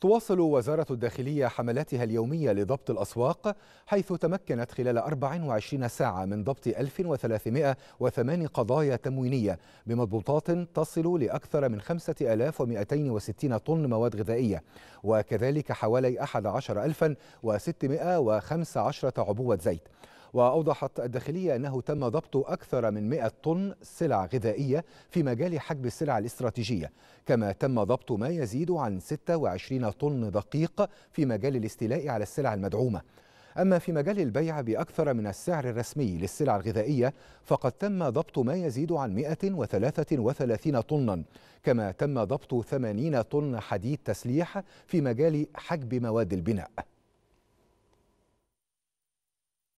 تواصل وزارة الداخلية حملاتها اليومية لضبط الأسواق حيث تمكنت خلال 24 ساعة من ضبط 1308 قضايا تموينية بمضبوطات تصل لأكثر من 5260 طن مواد غذائية وكذلك حوالي 11615 عبوة زيت وأوضحت الداخلية أنه تم ضبط أكثر من 100 طن سلع غذائية في مجال حجب السلع الاستراتيجية كما تم ضبط ما يزيد عن 26 طن دقيق في مجال الاستيلاء على السلع المدعومة أما في مجال البيع بأكثر من السعر الرسمي للسلع الغذائية فقد تم ضبط ما يزيد عن 133 طنا كما تم ضبط 80 طن حديد تسليح في مجال حجب مواد البناء